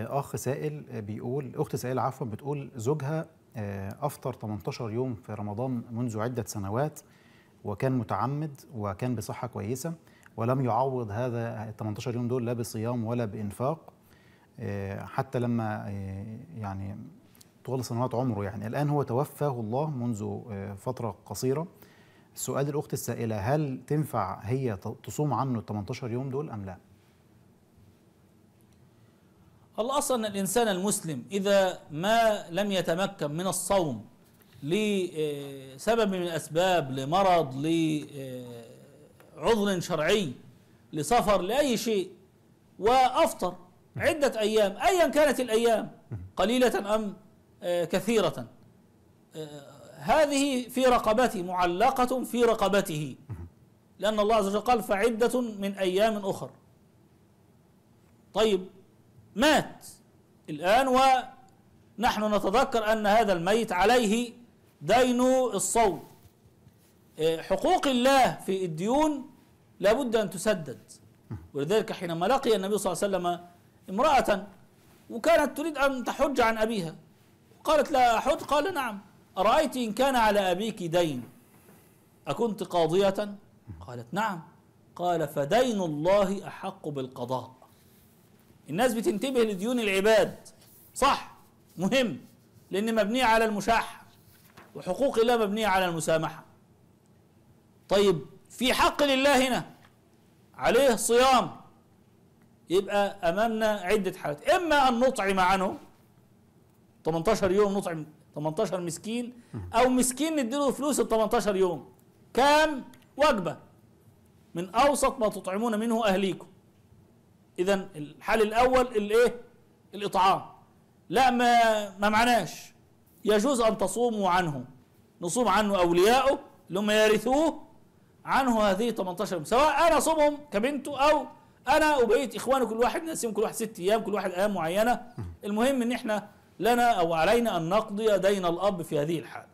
اخ سائل بيقول اخت سائله عفوا بتقول زوجها آه، افطر 18 يوم في رمضان منذ عده سنوات وكان متعمد وكان بصحه كويسه ولم يعوض هذا ال 18 يوم دول لا بصيام ولا بانفاق آه، حتى لما آه، يعني طول سنوات عمره يعني الان هو توفاه الله منذ فتره قصيره سؤال الاخت السائله هل تنفع هي تصوم عنه ال 18 يوم دول ام لا؟ الأصل أن الإنسان المسلم إذا ما لم يتمكن من الصوم لسبب من الأسباب لمرض لعذر شرعي لسفر لأي شيء وأفطر عدة أيام أيا كانت الأيام قليلة أم آه، كثيرة آه، هذه في رقبته معلقة في رقبته لأن الله عز وجل قال فعدة من أيام أخر طيب مات الآن ونحن نتذكر أن هذا الميت عليه دين الصوم إيه، حقوق الله في الديون لابد أن تسدد ولذلك حينما لقي النبي صلى الله عليه وسلم امرأة وكانت تريد أن تحج عن أبيها قالت لا أحج قال نعم أرأيت إن كان على أبيك دين أكنت قاضية قالت نعم قال فدين الله أحق بالقضاء الناس بتنتبه لديون العباد صح مهم لأن مبنية على المشاحة وحقوق الله مبنية على المسامحة طيب في حق لله هنا عليه صيام يبقى أمامنا عدة حالات إما أن نطعم عنه 18 يوم نطعم 18 مسكين أو مسكين نديله فلوس ال 18 يوم كام وجبة من أوسط ما تطعمون منه أهليكم اذا الحل الاول الايه الاطعام لا ما ما معناش يجوز ان تصوموا عنه نصوم عنه اولياؤه اللي هم يرثوه عنه هذه 18 يوم سواء انا اصومهم كبنته او انا وبقيه اخواني كل واحد نقسم كل واحد ست ايام كل واحد ايام معينه المهم ان احنا لنا او علينا ان نقضي دين الاب في هذه الحال